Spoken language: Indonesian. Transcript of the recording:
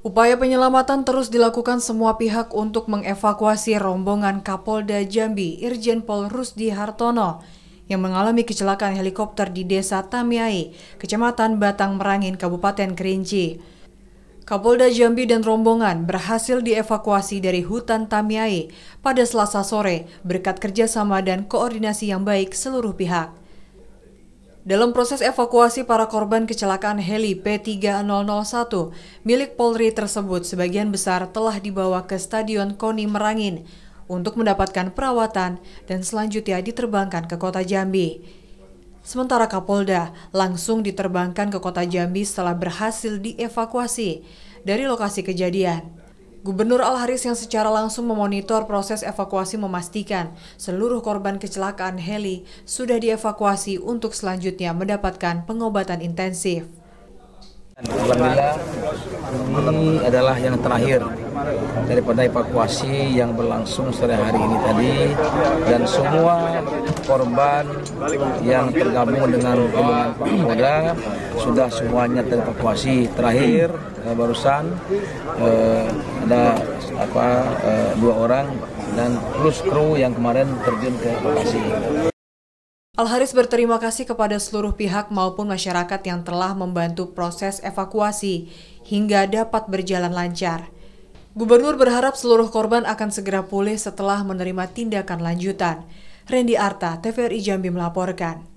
Upaya penyelamatan terus dilakukan semua pihak untuk mengevakuasi rombongan Kapolda Jambi Irjen Pol Rusdi Hartono yang mengalami kecelakaan helikopter di Desa Tamiai, Kecamatan Batang Merangin, Kabupaten Kerinci. Kapolda Jambi dan rombongan berhasil dievakuasi dari hutan Tamiai pada Selasa sore berkat kerjasama dan koordinasi yang baik seluruh pihak. Dalam proses evakuasi para korban kecelakaan heli P3001 milik Polri tersebut sebagian besar telah dibawa ke Stadion Koni Merangin untuk mendapatkan perawatan dan selanjutnya diterbangkan ke kota Jambi. Sementara Kapolda langsung diterbangkan ke kota Jambi setelah berhasil dievakuasi dari lokasi kejadian. Gubernur Al Haris yang secara langsung memonitor proses evakuasi memastikan seluruh korban kecelakaan heli sudah dievakuasi untuk selanjutnya mendapatkan pengobatan intensif. Alhamdulillah ini adalah yang terakhir daripada evakuasi yang berlangsung sore hari ini tadi dan semua korban yang tergabung dengan golongan Polda sudah semuanya terevakuasi terakhir eh, barusan eh, ada apa eh, dua orang dan plus kru yang kemarin terjun ke evakuasi. Al-Haris berterima kasih kepada seluruh pihak maupun masyarakat yang telah membantu proses evakuasi hingga dapat berjalan lancar. Gubernur berharap seluruh korban akan segera pulih setelah menerima tindakan lanjutan. Randy Arta, TVRI Jambi melaporkan.